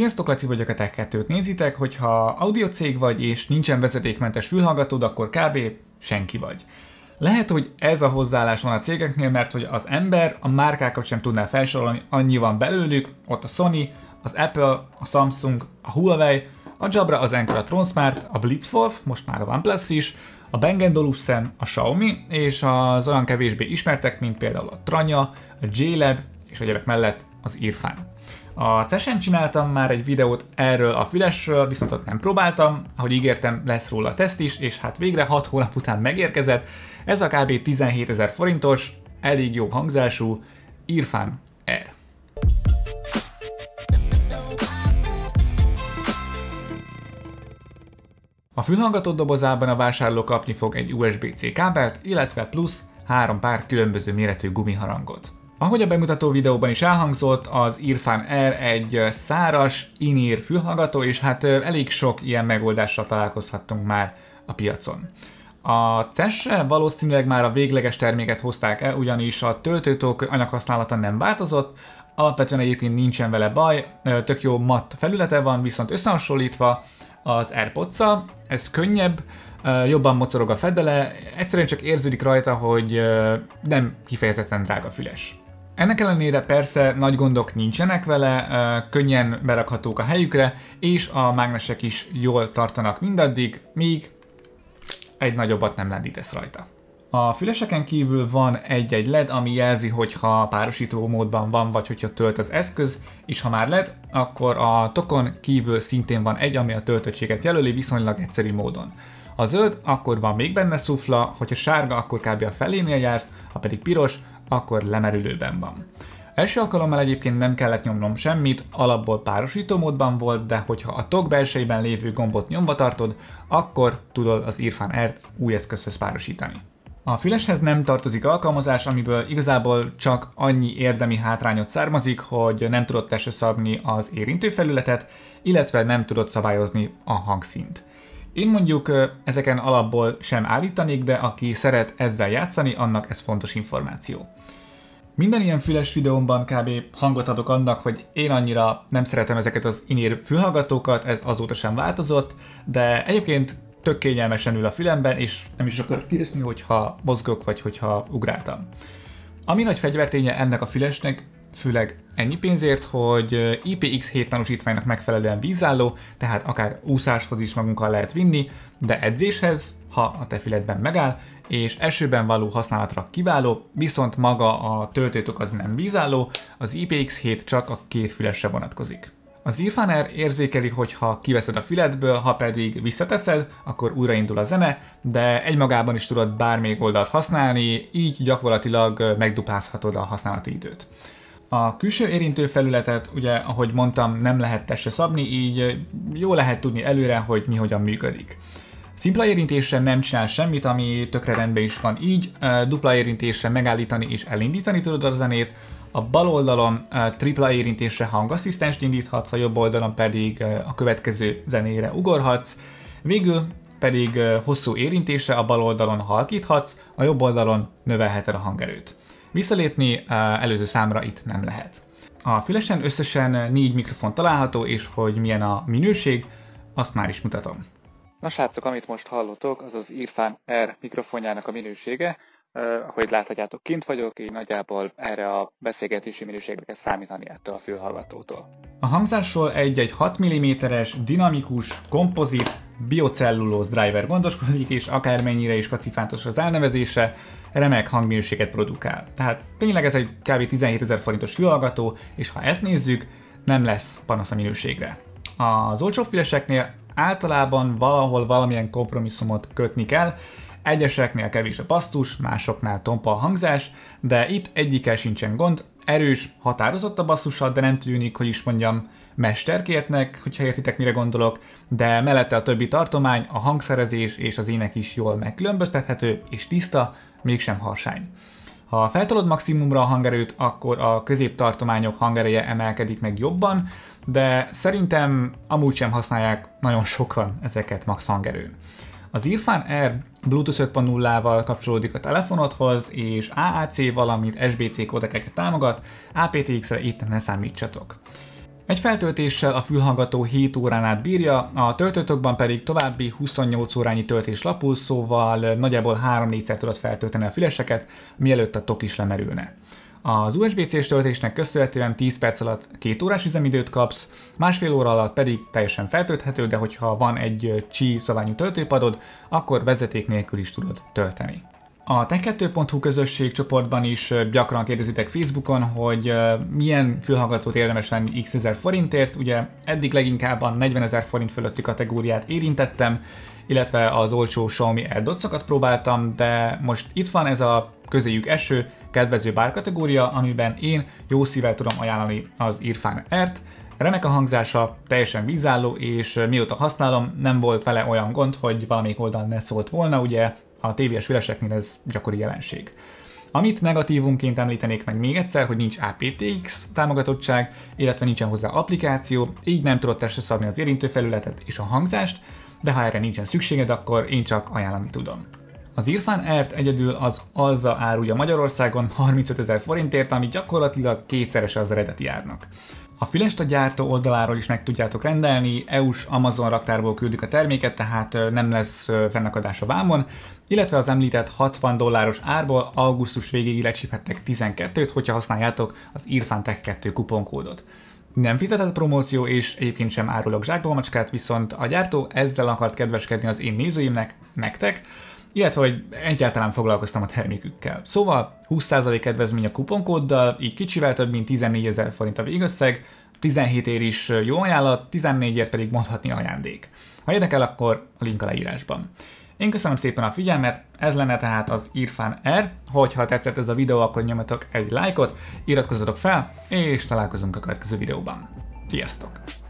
Sziasztok, Laci vagyok, a Tech 2 nézitek, hogyha audiocég vagy és nincsen vezetékmentes fülhallgatód, akkor kb. senki vagy. Lehet, hogy ez a hozzáállás van a cégeknél, mert hogy az ember a márkákat sem tudná felsorolni, annyi van belőlük, ott a Sony, az Apple, a Samsung, a Huawei, a Jabra, az Enker, a Tronsmart, a Blitzwolf, most már a OnePlus is, a Bang Olufsen, a Xiaomi, és az olyan kevésbé ismertek, mint például a Tranya, a JLab, és a gyerek mellett az Irfan. A Cessen csináltam már egy videót erről a fülesről, viszont ott nem próbáltam, ahogy ígértem, lesz róla teszt is, és hát végre 6 hónap után megérkezett. Ez a kb. 17 ezer forintos, elég jó hangzású, Irfan R. A fülhangatott dobozában a vásárló kapni fog egy USB-C kábelt, illetve plusz három pár különböző méretű gumiharangot. Ahogy a bemutató videóban is elhangzott, az Irfan R egy száras, inír fülhallgató, és hát elég sok ilyen megoldással találkozhattunk már a piacon. A ces valószínűleg már a végleges terméket hozták el, ugyanis a töltőtók anyaghasználata nem változott, alapvetően egyébként nincsen vele baj, tök jó mat felülete van, viszont összehasonlítva az airpods ez könnyebb, jobban mocorog a fedele, egyszerűen csak érződik rajta, hogy nem kifejezetten drága füles. Ennek ellenére persze nagy gondok nincsenek vele, könnyen berakhatók a helyükre, és a mágnesek is jól tartanak mindaddig, míg egy nagyobbat nem lendítesz rajta. A füleseken kívül van egy-egy LED, ami jelzi, hogyha párosító módban van, vagy hogyha tölt az eszköz, és ha már LED, akkor a tokon kívül szintén van egy, ami a töltöttséget jelöli viszonylag egyszerű módon. Ha zöld, akkor van még benne szufla, hogyha sárga, akkor kb. a felénél jársz, ha pedig piros, akkor lemerülőben van. Első alkalommal egyébként nem kellett nyomnom semmit, alapból párosító módban volt, de hogyha a tok belsejében lévő gombot nyomva tartod, akkor tudod az Irfan Air-t új eszközhöz párosítani. A füleshez nem tartozik alkalmazás, amiből igazából csak annyi érdemi hátrányot származik, hogy nem tudod tese szabni az érintőfelületet, illetve nem tudod szabályozni a hangszint. Én mondjuk ezeken alapból sem állítanék, de aki szeret ezzel játszani, annak ez fontos információ. Minden ilyen füles videómban kb. hangot adok annak, hogy én annyira nem szeretem ezeket az inér fülhallgatókat, ez azóta sem változott, de egyébként tök kényelmesen ül a fülemben, és nem is akarok kérdezni, hogyha mozgok, vagy hogyha ugráltam. Ami nagy fegyverténye ennek a fülesnek, főleg ennyi pénzért, hogy IPX7 tanúsítványnak megfelelően vízálló, tehát akár úszáshoz is magunkkal lehet vinni, de edzéshez, ha a tefiletben megáll, és esőben való használatra kiváló, viszont maga a töltőtök az nem vízálló, az IPX7 csak a két fülesre vonatkozik. Az Irfaner érzékeli, hogy ha kiveszed a fületből, ha pedig visszateszed, akkor újraindul a zene, de egymagában is tudod bármelyik oldalt használni, így gyakorlatilag megduplázhatod a használati időt. A külső érintő felületet, ugye, ahogy mondtam, nem lehet testre szabni, így jó lehet tudni előre, hogy mi hogyan működik. Szimpla érintéssel nem csinál semmit, ami tökre rendben is van így, dupla érintéssel megállítani és elindítani tudod a zenét, a bal oldalon tripla érintése hangasszisztenst indíthatsz, a jobb oldalon pedig a következő zenére ugorhatsz, végül pedig hosszú érintése a bal oldalon halkíthatsz, a jobb oldalon növelheted a hangerőt. Visszalépni előző számra itt nem lehet. A fülesen összesen négy mikrofon található, és hogy milyen a minőség, azt már is mutatom. Na srácok, amit most hallotok, az az Irfan R mikrofonjának a minősége. Uh, ahogy láthatjátok, kint vagyok, így nagyjából erre a beszélgetési minőségre kell számítani ettől a fülhallgatótól. A hangzásról egy-egy 6 mm-es, dinamikus, kompozit, biocellulóz driver gondoskodik, és akármennyire is kacifántos az elnevezése, remek hangminőséget produkál. Tehát tényleg ez egy kb. 17 ezer forintos fülhallgató, és ha ezt nézzük, nem lesz panasz a minőségre. Az olcsóbb füleseknél általában valahol valamilyen kompromisszumot kötni kell, egyeseknél kevés a basztus, másoknál tompa a hangzás, de itt egyikkel sincsen gond, erős, határozott a basszussal, de nem tűnik, hogy is mondjam, mesterkértnek, hogyha értitek, mire gondolok, de mellette a többi tartomány, a hangszerezés és az ének is jól megkülönböztethető és tiszta, mégsem harsány. Ha feltolod maximumra a hangerőt, akkor a középtartományok hangereje emelkedik meg jobban, de szerintem amúgy sem használják nagyon sokan ezeket max hangerőn. Az Irfan Air Bluetooth 5.0-val kapcsolódik a telefonodhoz, és AAC, valamint SBC kódekeket támogat, aptx-re itt ne számítsatok. Egy feltöltéssel a fülhallgató 7 órán át bírja, a töltőtokban pedig további 28 órányi töltés lapul, szóval nagyjából 3-4-szer tudod feltölteni a füleseket, mielőtt a tok is lemerülne. Az USB-C-s töltésnek köszönhetően 10 perc alatt 2 órás üzemidőt kapsz, másfél óra alatt pedig teljesen feltölthető, de hogyha van egy csi szabványú töltőpadod, akkor vezeték nélkül is tudod tölteni. A tech2.hu közösség csoportban is gyakran kérdezitek Facebookon, hogy milyen fülhallgatót érdemes venni x ezer forintért. Ugye eddig leginkább a 40 ezer forint fölötti kategóriát érintettem, illetve az olcsó Xiaomi AirDots-okat próbáltam, de most itt van ez a közéjük eső, kedvező bárkategória, amiben én jó szívvel tudom ajánlani az Irfan Air-t. Remek a hangzása, teljesen vízálló, és mióta használom, nem volt vele olyan gond, hogy valamelyik oldal ne szólt volna, ugye a tévés füleseknél ez gyakori jelenség. Amit negatívumként említenék meg még egyszer, hogy nincs APTX támogatottság, illetve nincsen hozzá applikáció, így nem tudod testre szabni az érintőfelületet és a hangzást, de ha erre nincsen szükséged, akkor én csak ajánlani tudom. Az Irfan Ert egyedül az Alza árulja Magyarországon 35 ezer forintért, ami gyakorlatilag kétszeres az eredeti árnak. A Fülest a gyártó oldaláról is meg tudjátok rendelni, EU-s Amazon raktárból küldik a terméket, tehát nem lesz fennakadás a vámon, illetve az említett 60 dolláros árból augusztus végéig lecsíphettek 12-t, hogyha használjátok az Irfantech 2 kuponkódot. Nem fizetett a promóció, és egyébként sem árulok zsákba macskát, viszont a gyártó ezzel akart kedveskedni az én nézőimnek, nektek, illetve hogy egyáltalán foglalkoztam a termékükkel. Szóval 20% kedvezmény a kuponkóddal, így kicsivel több mint 14 ezer forint a végösszeg, 17 ér is jó ajánlat, 14-ért pedig mondhatni ajándék. Ha érdekel, akkor a link a leírásban. Én köszönöm szépen a figyelmet, ez lenne tehát az Irfan R, hogyha tetszett ez a videó, akkor nyomjatok egy lájkot, iratkozzatok fel, és találkozunk a következő videóban. Sziasztok!